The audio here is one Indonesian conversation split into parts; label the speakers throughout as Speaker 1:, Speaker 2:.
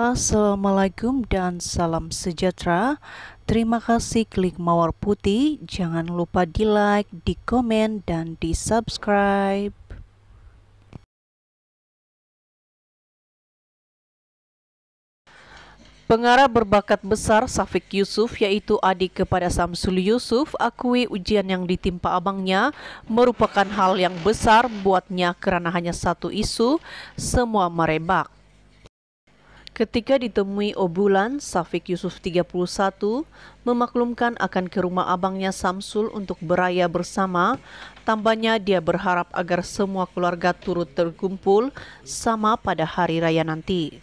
Speaker 1: Assalamualaikum dan salam sejahtera. Terima kasih klik mawar putih. Jangan lupa di like, di komen, dan di subscribe. Pengarah berbakat besar Safik Yusuf yaitu adik kepada Samsul Yusuf akui ujian yang ditimpa abangnya merupakan hal yang besar buatnya karena hanya satu isu, semua merebak. Ketika ditemui Obulan, Safik Yusuf 31 memaklumkan akan ke rumah abangnya Samsul untuk beraya bersama. Tambahnya dia berharap agar semua keluarga turut terkumpul sama pada hari raya nanti.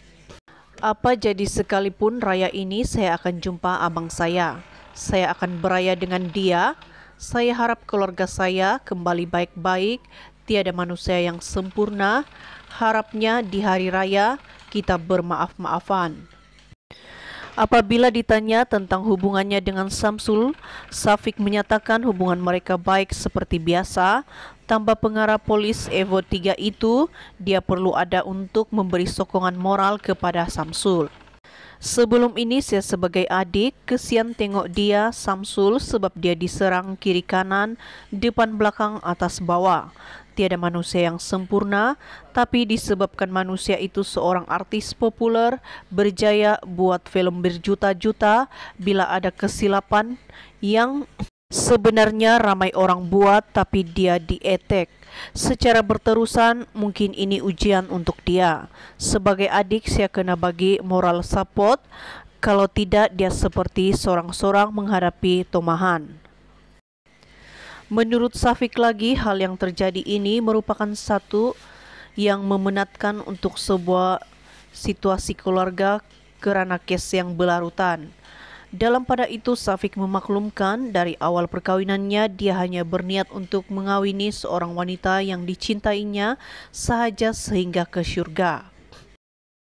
Speaker 1: Apa jadi sekalipun raya ini saya akan jumpa abang saya. Saya akan beraya dengan dia. Saya harap keluarga saya kembali baik-baik. Tiada manusia yang sempurna. Harapnya di hari raya kita bermaaf-maafan. Apabila ditanya tentang hubungannya dengan Samsul, Safik menyatakan hubungan mereka baik seperti biasa. Tambah pengarah polis Evo 3 itu, dia perlu ada untuk memberi sokongan moral kepada Samsul. Sebelum ini saya sebagai adik kesian tengok dia Samsul sebab dia diserang kiri kanan, depan belakang atas bawah tiada manusia yang sempurna, tapi disebabkan manusia itu seorang artis populer, berjaya buat film berjuta-juta, bila ada kesilapan yang sebenarnya ramai orang buat tapi dia dietek. Secara berterusan, mungkin ini ujian untuk dia. Sebagai adik, saya kena bagi moral support, kalau tidak dia seperti seorang-seorang menghadapi tomahan. Menurut Safik lagi, hal yang terjadi ini merupakan satu yang memenatkan untuk sebuah situasi keluarga kerana kes yang berlarutan. Dalam pada itu, Safik memaklumkan dari awal perkawinannya dia hanya berniat untuk mengawini seorang wanita yang dicintainya sahaja sehingga ke syurga.